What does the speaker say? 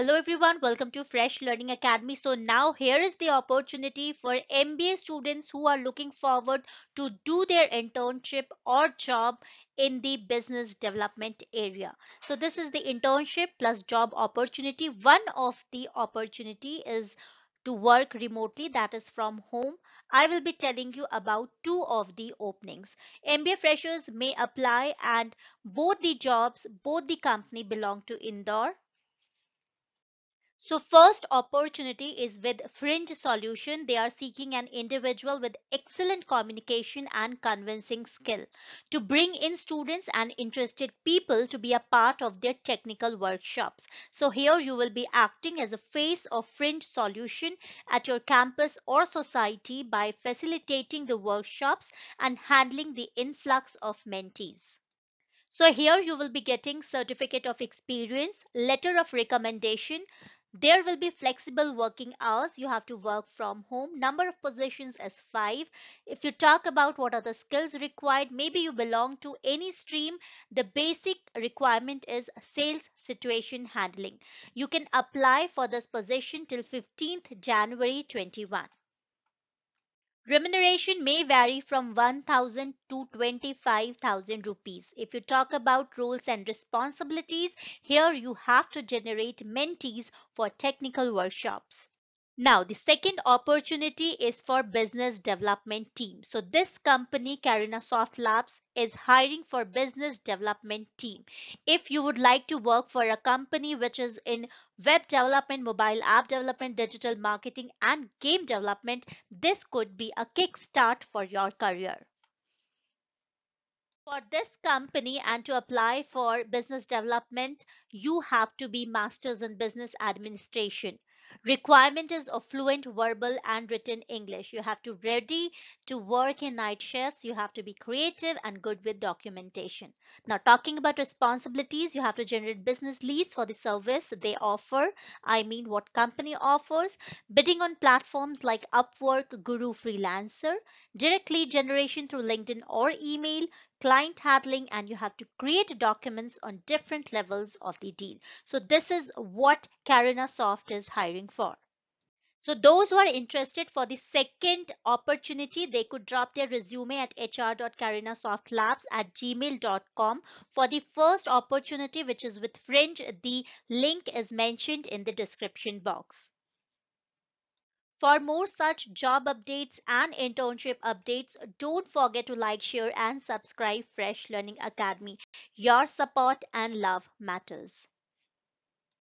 Hello everyone, welcome to Fresh Learning Academy. So now here is the opportunity for MBA students who are looking forward to do their internship or job in the business development area. So this is the internship plus job opportunity. One of the opportunity is to work remotely that is from home i will be telling you about two of the openings mba freshers may apply and both the jobs both the company belong to indoor so first opportunity is with fringe solution. They are seeking an individual with excellent communication and convincing skill to bring in students and interested people to be a part of their technical workshops. So here you will be acting as a face of fringe solution at your campus or society by facilitating the workshops and handling the influx of mentees. So here you will be getting certificate of experience, letter of recommendation, there will be flexible working hours. You have to work from home. Number of positions is five. If you talk about what are the skills required, maybe you belong to any stream. The basic requirement is sales situation handling. You can apply for this position till 15th January 21. Remuneration may vary from 1,000 to 25,000 rupees. If you talk about roles and responsibilities, here you have to generate mentees for technical workshops. Now, the second opportunity is for business development team. So this company, Karina Soft Labs, is hiring for business development team. If you would like to work for a company which is in web development, mobile app development, digital marketing, and game development, this could be a kickstart for your career. For this company and to apply for business development, you have to be masters in business administration. Requirement is of fluent verbal and written English. You have to ready to work in night shifts. You have to be creative and good with documentation. Now talking about responsibilities, you have to generate business leads for the service they offer. I mean what company offers, bidding on platforms like Upwork, Guru Freelancer, directly generation through LinkedIn or email, client handling and you have to create documents on different levels of the deal. So this is what Karina Soft is hiring for. So those who are interested for the second opportunity, they could drop their resume at hr.carinasoftlabs at gmail.com. For the first opportunity, which is with Fringe, the link is mentioned in the description box. For more such job updates and internship updates, don't forget to like, share and subscribe Fresh Learning Academy. Your support and love matters.